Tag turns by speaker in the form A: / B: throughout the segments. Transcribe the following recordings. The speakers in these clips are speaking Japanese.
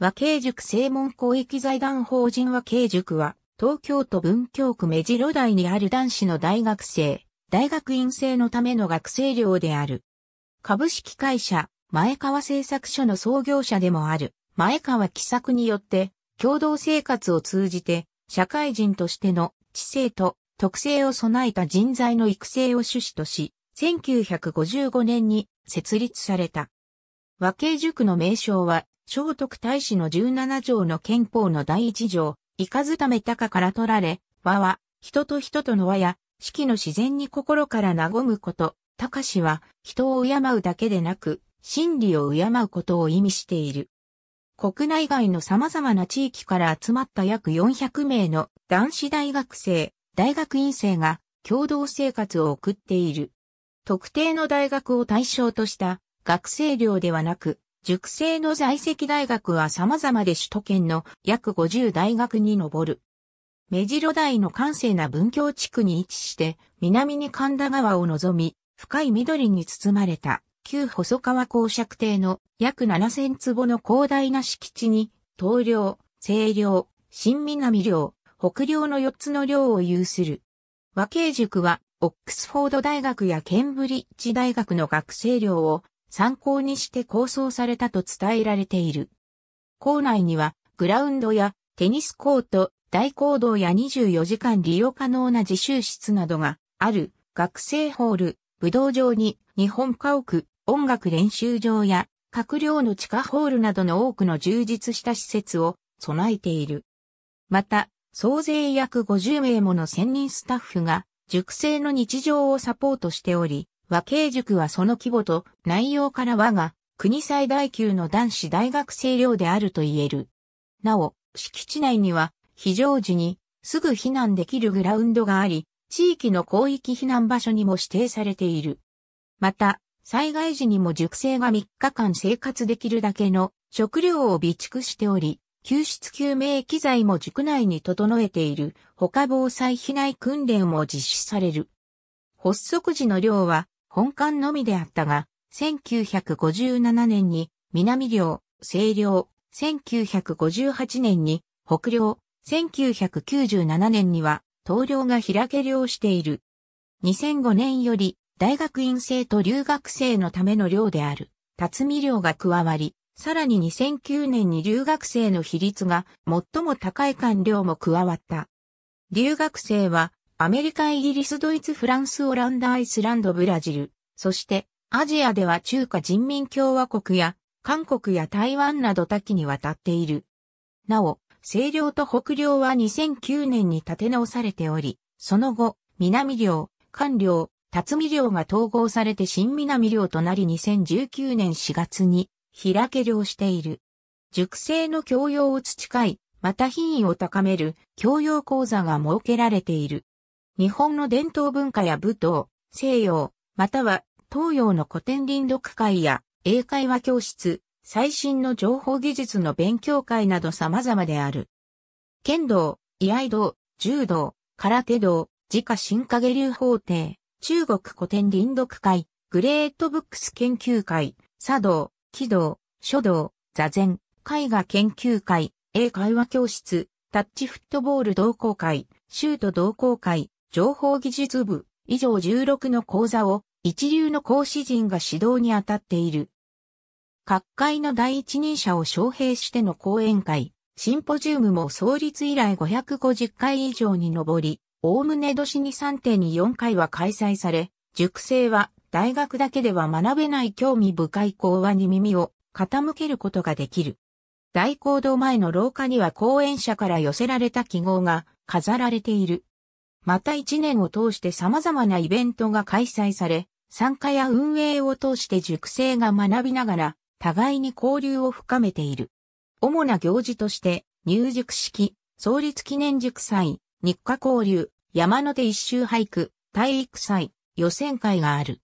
A: 和慶塾正門公益財団法人和慶塾は、東京都文京区目白台にある男子の大学生、大学院生のための学生寮である。株式会社、前川製作所の創業者でもある、前川喜作によって、共同生活を通じて、社会人としての知性と特性を備えた人材の育成を趣旨とし、1955年に設立された。和慶塾の名称は、聖徳太子の17条の憲法の第1条、いかずためたかから取られ、和は、人と人との和や、四季の自然に心から和むこと、高しは、人を敬うだけでなく、真理を敬うことを意味している。国内外の様々な地域から集まった約400名の男子大学生、大学院生が共同生活を送っている。特定の大学を対象とした学生寮ではなく、熟成の在籍大学は様々で首都圏の約50大学に上る。目白台の閑静な文教地区に位置して、南に神田川を望み、深い緑に包まれた、旧細川公爵邸の約7000坪の広大な敷地に、東領、西領、新南領、北領の4つの領を有する。和慶塾は、オックスフォード大学やケンブリッジ大学の学生寮を参考にして構想されたと伝えられている。校内にはグラウンドやテニスコート、大講堂や24時間利用可能な自習室などがある学生ホール、武道場に日本家屋、音楽練習場や閣僚の地下ホールなどの多くの充実した施設を備えている。また、総勢約50名もの専任スタッフが、塾生の日常をサポートしており、和慶塾はその規模と内容から和が国最大級の男子大学生寮であると言える。なお、敷地内には非常時にすぐ避難できるグラウンドがあり、地域の広域避難場所にも指定されている。また、災害時にも塾生が3日間生活できるだけの食料を備蓄しており、救出救命機材も塾内に整えている他防災避難訓練も実施される。発足時の寮は本館のみであったが、1957年に南領、西領、1958年に北領、1997年には東領が開け領している。2005年より大学院生と留学生のための寮である、辰巳寮が加わり、さらに2009年に留学生の比率が最も高い官僚も加わった。留学生はアメリカ、イギリス、ドイツ、フランス、オランダ、アイスランド、ブラジル、そしてアジアでは中華人民共和国や韓国や台湾など多岐にわたっている。なお、西領と北領は2009年に立て直されており、その後、南領、官領、辰巳領が統合されて新南領となり2019年4月に開け領している。熟成の教養を培い、また品位を高める教養講座が設けられている。日本の伝統文化や舞踏、西洋、または東洋の古典林読会や英会話教室、最新の情報技術の勉強会など様々である。剣道、居合道、柔道、空手道、自家新影流法廷、中国古典林読会、グレートブックス研究会、茶道、軌道、書道、座禅、絵画研究会、英会話教室、タッチフットボール同好会、シュート同好会、情報技術部、以上16の講座を一流の講師陣が指導に当たっている。各界の第一人者を招聘しての講演会、シンポジウムも創立以来550回以上に上り、おおむね年に3.4回は開催され、塾生は大学だけでは学べない興味深い講話に耳を傾けることができる。大講堂前の廊下には講演者から寄せられた記号が飾られている。また一年を通して様々なイベントが開催され、参加や運営を通して熟成が学びながら、互いに交流を深めている。主な行事として、入塾式、創立記念塾祭、日課交流、山手一周俳句、体育祭、予選会がある。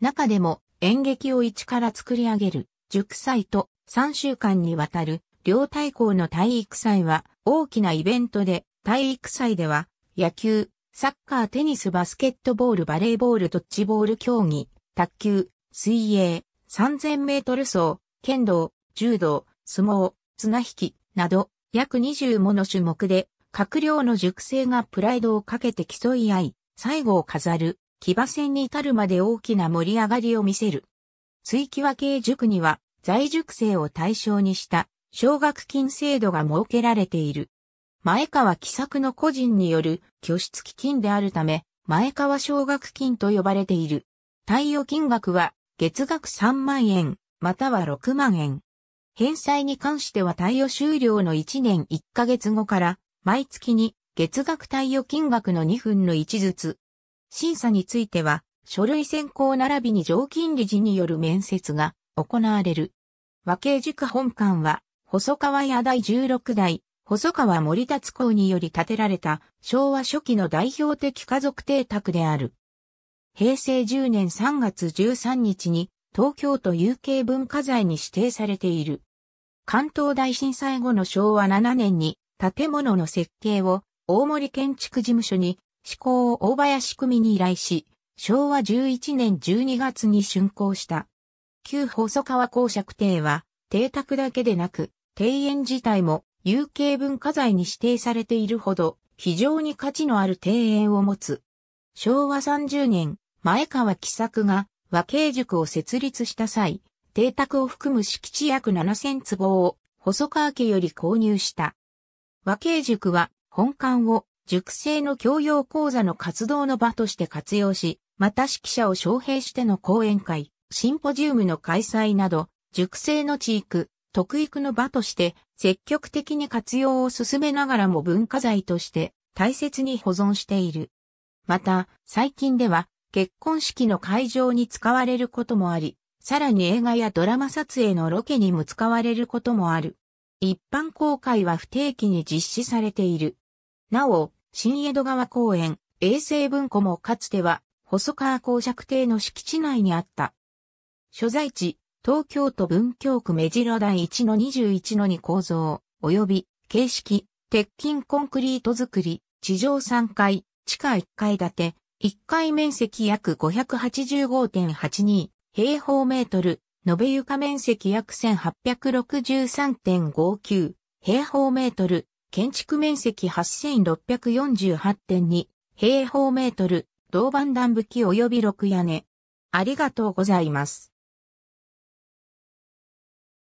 A: 中でも演劇を一から作り上げる塾祭と3週間にわたる両対校の体育祭は大きなイベントで体育祭では野球、サッカー、テニス、バスケットボール、バレーボール、ドッジボール競技、卓球、水泳、3000メートル走、剣道、柔道、相撲、綱引き、など、約20もの種目で、閣僚の熟成がプライドをかけて競い合い、最後を飾る、騎馬戦に至るまで大きな盛り上がりを見せる。追記和系塾には、在塾生を対象にした、奨学金制度が設けられている。前川喜作の個人による拠出基金であるため、前川奨学金と呼ばれている。貸与金額は月額3万円、または6万円。返済に関しては貸与終了の1年1ヶ月後から、毎月に月額貸与金額の2分の1ずつ。審査については、書類選考並びに常勤理事による面接が行われる。和慶塾本館は、細川屋第16代、細川森達公により建てられた昭和初期の代表的家族邸宅である。平成10年3月13日に東京都有形文化財に指定されている。関東大震災後の昭和7年に建物の設計を大森建築事務所に施工を大林組に依頼し、昭和11年12月に竣工した。旧細川公爵邸は邸宅だけでなく、庭園自体も有形文化財に指定されているほど非常に価値のある庭園を持つ。昭和30年、前川喜作が和慶塾を設立した際、邸宅を含む敷地約7000坪を細川家より購入した。和慶塾は本館を塾生の教養講座の活動の場として活用し、また指揮者を招聘しての講演会、シンポジウムの開催など、塾生の地域、特育の場として積極的に活用を進めながらも文化財として大切に保存している。また、最近では結婚式の会場に使われることもあり、さらに映画やドラマ撮影のロケにも使われることもある。一般公開は不定期に実施されている。なお、新江戸川公園、衛生文庫もかつては細川公爵邸の敷地内にあった。所在地、東京都文京区目白台1の21の2構造、及び、形式、鉄筋コンクリート作り、地上3階、地下1階建て、1階面積約585.82平方メートル、延べ床面積約1863.59平方メートル、建築面積8648.2平方メートル、銅板断武器及び6屋根。ありがとうございます。